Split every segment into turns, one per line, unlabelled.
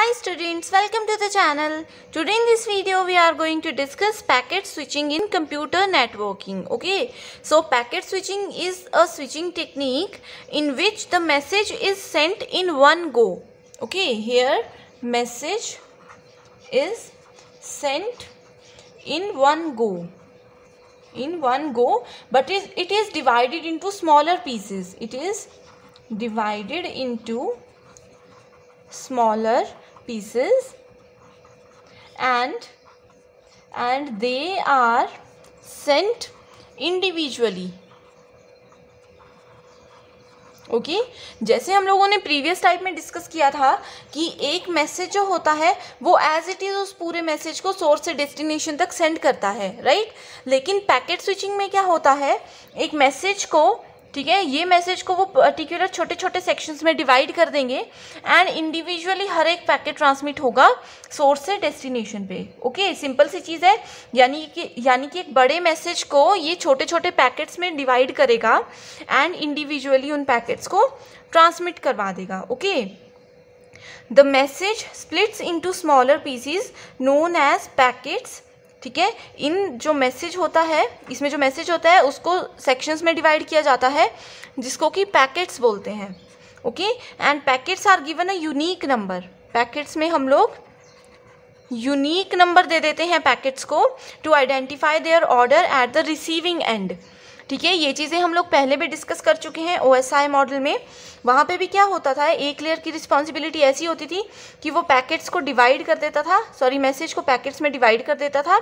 Hi students, welcome to the channel. Today in this video we are going to discuss packet switching in computer networking. Okay, so packet switching is a switching technique in which the message is sent in one go. Okay, here message is sent in one go in one go but it is divided into smaller pieces it is divided into smaller pieces and and they are sent individually okay okay? जैसे हम लोगों ने previous type में discuss किया था कि एक message जो होता है वो एज इट इज़ उस पूरे मैसेज को सोर्स से डेस्टिनेशन तक सेंड करता है राइट right? लेकिन पैकेट स्विचिंग में क्या होता है एक मैसेज को ठीक है ये मैसेज को वो पर्टिकुलर छोटे छोटे सेक्शंस में डिवाइड कर देंगे एंड इंडिविजुअली हर एक पैकेट ट्रांसमिट होगा सोर्स से डेस्टिनेशन पे ओके सिंपल सी चीज़ है यानी कि यानी कि एक बड़े मैसेज को ये छोटे छोटे पैकेट्स में डिवाइड करेगा एंड इंडिविजुअली उन पैकेट्स को ट्रांसमिट करवा देगा okay the message splits into smaller pieces known as packets ठीक है इन जो मैसेज होता है इसमें जो मैसेज होता है उसको सेक्शंस में डिवाइड किया जाता है जिसको कि पैकेट्स बोलते हैं okay and packets are given a unique number packets में हम लोग यूनिक नंबर दे देते हैं पैकेट्स को to identify their order at the receiving end ठीक है ये चीज़ें हम लोग पहले भी डिस्कस कर चुके हैं ओ मॉडल में वहाँ पे भी क्या होता था एक लेयर की रिस्पॉन्सिबिलिटी ऐसी होती थी कि वो पैकेट्स को डिवाइड कर देता था सॉरी मैसेज को पैकेट्स में डिवाइड कर देता था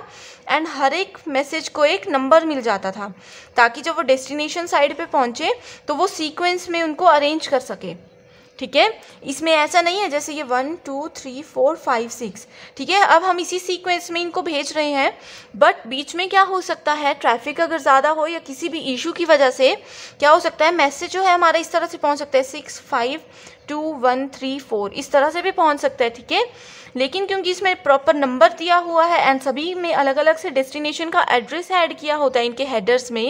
एंड हर एक मैसेज को एक नंबर मिल जाता था ताकि जब वो डेस्टिनेशन साइड पर पहुँचे तो वो सीक्वेंस में उनको अरेंज कर सके ठीक है इसमें ऐसा नहीं है जैसे ये one two three four five six ठीक है अब हम इसी सीक्वेंस में इनको भेज रहे हैं बट बीच में क्या हो सकता है ट्रैफिक अगर ज़्यादा हो या किसी भी इशू की वजह से क्या हो सकता है मैसेज जो है हमारा इस तरह से पहुंच सकता है six five two one three four इस तरह से भी पहुंच सकता है ठीक है लेकिन क्योंकि इसमें प्रॉपर नंबर दिया हुआ है एंड सभी में अलग अलग से डेस्टिनेशन का एड्रेस ऐड किया होता है इनके हेडर्स में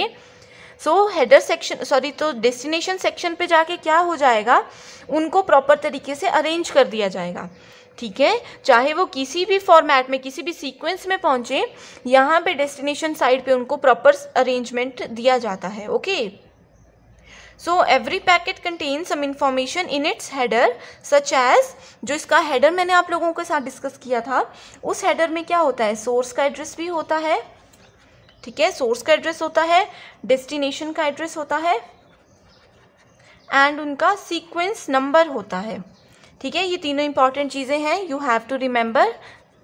सो हेडर सेक्शन सॉरी तो डेस्टिनेशन सेक्शन पे जाके क्या हो जाएगा उनको प्रॉपर तरीके से अरेंज कर दिया जाएगा ठीक है चाहे वो किसी भी फॉर्मेट में किसी भी सीक्वेंस में पहुँचे यहाँ पे डेस्टिनेशन साइड पे उनको प्रॉपर अरेंजमेंट दिया जाता है okay so every packet contain some information in its header such as जो इसका हेडर मैंने आप लोगों के साथ डिस्कस किया था उस हेडर में क्या होता है सोर्स का एड्रेस भी होता है ठीक है सोर्स का एड्रेस होता है डेस्टिनेशन का एड्रेस होता है एंड उनका सीक्वेंस नंबर होता है ठीक है ये तीनों इंपॉर्टेंट चीज़ें हैं you have to remember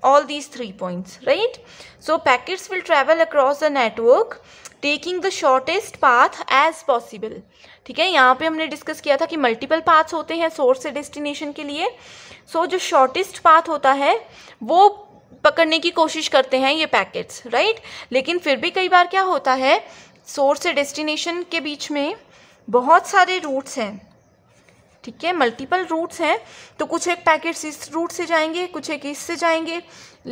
all these three points right so packets will travel across the network taking the shortest path as possible ठीक है यहाँ पे हमने डिस्कस किया था कि मल्टीपल पाथ्स होते हैं सोर्स से डेस्टिनेशन के लिए सो so, जो शॉर्टेस्ट पाथ होता है वो पकड़ने की कोशिश करते हैं ये पैकेट्स राइट लेकिन फिर भी कई बार क्या होता है सोर्स से डेस्टिनेशन के बीच में बहुत सारे रूट्स हैं ठीक है मल्टीपल रूट्स हैं तो कुछ एक पैकेट्स इस रूट से जाएंगे कुछ एक इससे जाएंगे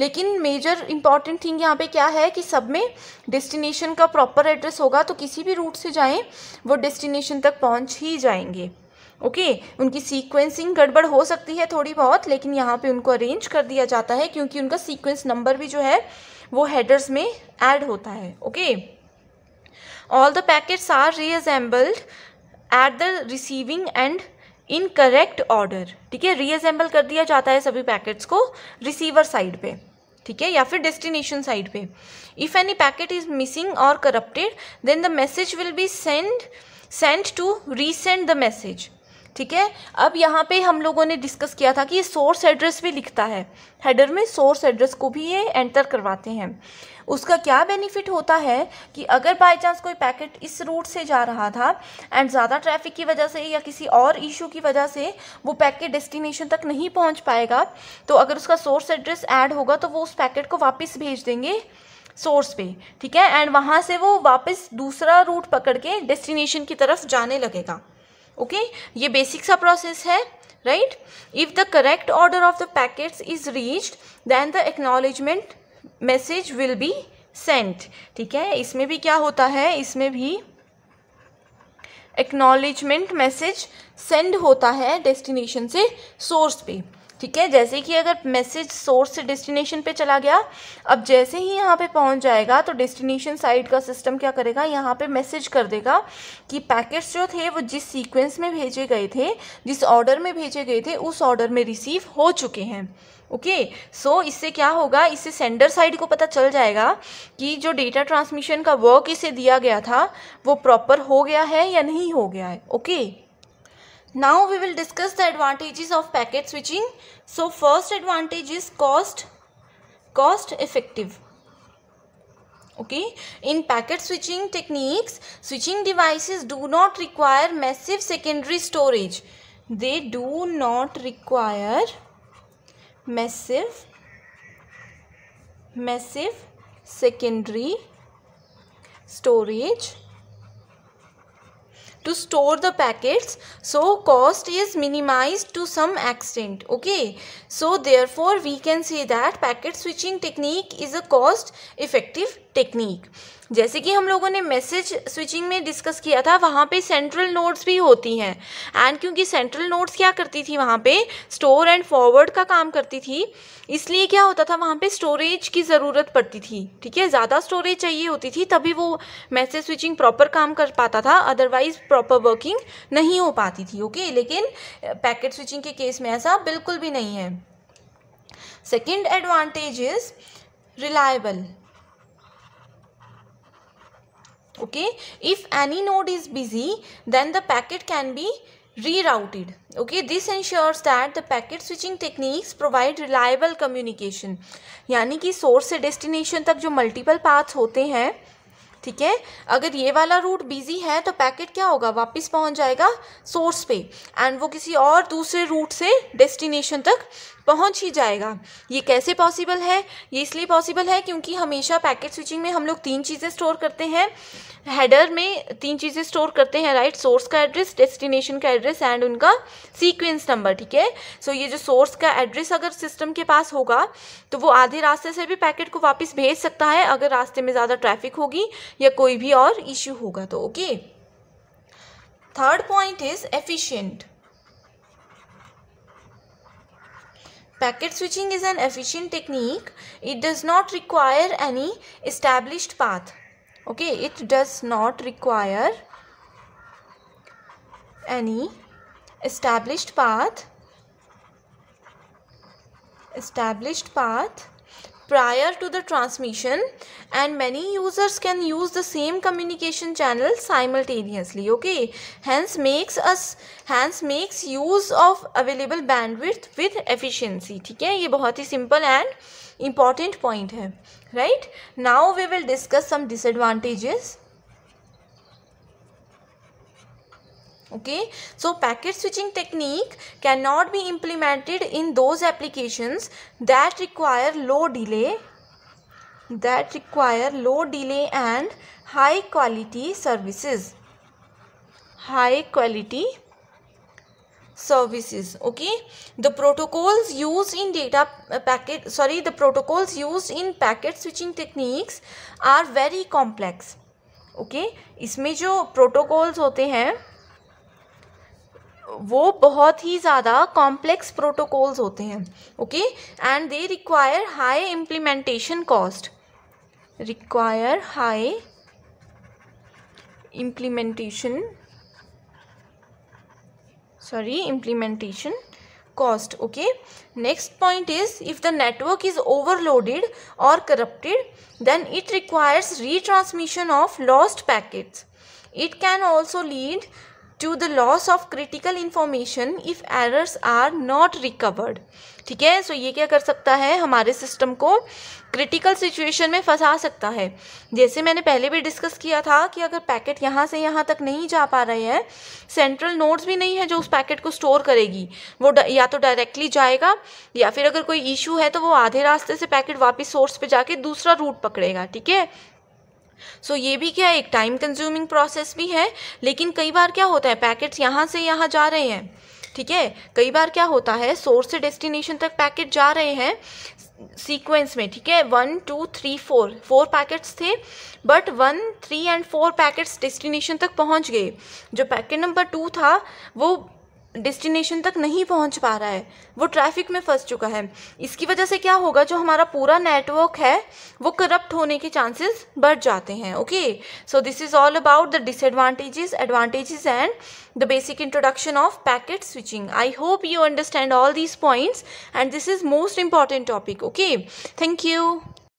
लेकिन मेजर इंपॉर्टेंट थिंग यहाँ पे क्या है कि सब में डेस्टिनेशन का प्रॉपर एड्रेस होगा तो किसी भी रूट से जाएं वो डेस्टिनेशन तक पहुँच ही जाएंगे ओके उनकी सीक्वेंसिंग गड़बड़ हो सकती है थोड़ी बहुत लेकिन यहाँ पे उनको अरेंज कर दिया जाता है क्योंकि उनका सीक्वेंस नंबर भी जो है वो हेडर्स में ऐड होता है okay all the packets are reassembled at the receiving end in correct order ठीक है रीअसेंबल कर दिया जाता है सभी पैकेट्स को रिसीवर साइड पे ठीक है या फिर डेस्टिनेशन साइड पे if any packet is missing और corrupted then the message will be send send to resend the message ठीक है अब यहाँ पे हम लोगों ने डिस्कस किया था कि ये सोर्स एड्रेस भी लिखता है हेडर में सोर्स एड्रेस को भी ये एंटर करवाते हैं उसका क्या बेनिफिट होता है कि अगर बाय चांस कोई पैकेट इस रूट से जा रहा था एंड ज़्यादा ट्रैफिक की वजह से या किसी और इशू की वजह से वो पैकेट डेस्टिनेशन तक नहीं पहुँच पाएगा तो अगर उसका सोर्स एड्रेस ऐड होगा तो वो उस पैकेट को वापस भेज देंगे सोर्स पे ठीक है एंड वहाँ से वो वापस दूसरा रूट पकड़ के डेस्टिनेशन की तरफ जाने लगेगा ओके ये बेसिक सा प्रोसेस है right if the correct order of the packet is reached then the acknowledgement message will be sent ठीक है इसमें भी क्या होता है इसमें भी एक्नोलेजमेंट मैसेज सेंड होता है डेस्टिनेशन से सोर्स पे ठीक है जैसे कि अगर मैसेज सोर्स से डेस्टिनेशन पे चला गया अब जैसे ही यहाँ पे पहुँच जाएगा तो डेस्टिनेशन साइड का सिस्टम क्या करेगा यहाँ पे मैसेज कर देगा कि पैकेट्स जो थे वो जिस सीक्वेंस में भेजे गए थे जिस ऑर्डर में भेजे गए थे उस ऑर्डर में रिसीव हो चुके हैं ओके okay, सो so इससे क्या होगा इससे सेंडर साइड को पता चल जाएगा कि जो डेटा ट्रांसमिशन का वर्क इसे दिया गया था वो प्रॉपर हो गया है या नहीं हो गया है okay okay? Now we will discuss the advantages of packet switching. So first advantage is cost, cost effective. Okay, in packet switching techniques, switching devices do not require massive secondary storage. They do not require massive, massive secondary storage to store the packets so cost is minimized to some extent okay so therefore we can say that packet switching technique is a cost effective technique जैसे कि हम लोगों ने message switching में discuss किया था वहाँ पे सेंट्रल नोट्स भी होती हैं एंड क्योंकि सेंट्रल नोट्स क्या करती थी वहाँ पे स्टोर एंड फॉरवर्ड का काम करती थी इसलिए क्या होता था वहाँ पे स्टोरेज की ज़रूरत पड़ती थी ठीक है ज़्यादा स्टोरेज चाहिए होती थी तभी वो मैसेज स्विचिंग प्रॉपर काम कर पाता था अदरवाइज प्रॉपर वर्किंग नहीं हो पाती थी ओके लेकिन पैकेट स्विचिंग के केस में ऐसा बिल्कुल भी नहीं है second advantage is reliable okay if any node is busy then the packet can be rerouted okay this ensures that the packet switching techniques provide reliable communication yani ki source se destination tak jo multiple paths hote hain ठीक है अगर ये वाला root busy है तो packet क्या होगा वापस पहुंच जाएगा सोर्स पे एंड वो किसी और दूसरे रूट से डेस्टिनेशन तक पहुंच ही जाएगा ये कैसे पॉसिबल है ये इसलिए पॉसिबल है क्योंकि हमेशा पैकेट स्विचिंग में हम लोग तीन चीज़ें स्टोर करते हैं हेडर में तीन चीज़ें स्टोर करते हैं राइट सोर्स का एड्रेस डेस्टिनेशन का एड्रेस एंड उनका सीक्वेंस नंबर ठीक है सो ये जो सोर्स का एड्रेस अगर सिस्टम के पास होगा तो वो आधे रास्ते से भी पैकेट को वापस भेज सकता है अगर रास्ते में ज़्यादा ट्रैफिक होगी या कोई भी और इश्यू होगा तो okay third point is efficient Packet switching is an efficient technique. It does not require any established path. Okay, it does not require any established path established path prior to the transmission and many users can use the same communication channel simultaneously okay hence makes us hence makes use of available bandwidth with efficiency ठीक है ये बहुत simple and important point right now we will discuss some disadvantages okay so packet switching technique cannot be implemented in those applications that require low delay that require low delay and high quality services high quality services okay the protocols used in data packet sorry the protocols used in packet switching techniques are very complex okay इसमें जो protocols होते हैं वो बहुत ही ज़्यादा complex protocols होते हैं okay and they require high implementation cost require high implementation sorry implementation cost okay next point is if the network is overloaded और corrupted then it requires retransmission of lost packets it can also lead to the loss of critical information if errors are not recovered ठीक है सो ये क्या कर सकता है हमारे system को क्रिटिकल सिचुएशन में फंसा सकता है जैसे मैंने पहले भी डिस्कस किया था कि अगर पैकेट यहाँ से यहाँ तक नहीं जा पा रहे हैं सेंट्रल नोड्स भी नहीं है जो उस पैकेट को स्टोर करेगी वो या तो डायरेक्टली जाएगा या फिर अगर कोई इशू है तो वो आधे रास्ते से पैकेट वापस सोर्स पे जाके दूसरा रूट पकड़ेगा ठीक है सो so, ये भी क्या है एक टाइम कंज्यूमिंग प्रोसेस भी है लेकिन कई बार क्या होता है पैकेट्स यहाँ से यहाँ जा रहे हैं ठीक है कई बार क्या होता है सोर्स से डेस्टिनेशन तक पैकेट जा रहे हैं सीक्वेंस में ठीक है one two three four four packets थे but one three and four packets destination तक पहुंच गए जो पैकेट नंबर टू था वो डेस्टिनेशन तक नहीं पहुंच पा रहा है वो ट्रैफिक में फंस चुका है इसकी वजह से क्या होगा जो हमारा पूरा नेटवर्क है वो करप्ट होने के चांसेस बढ़ जाते हैं okay so this is all about the disadvantages advantages and the basic introduction of packet switching I hope you understand all these points and this is most important topic okay thank you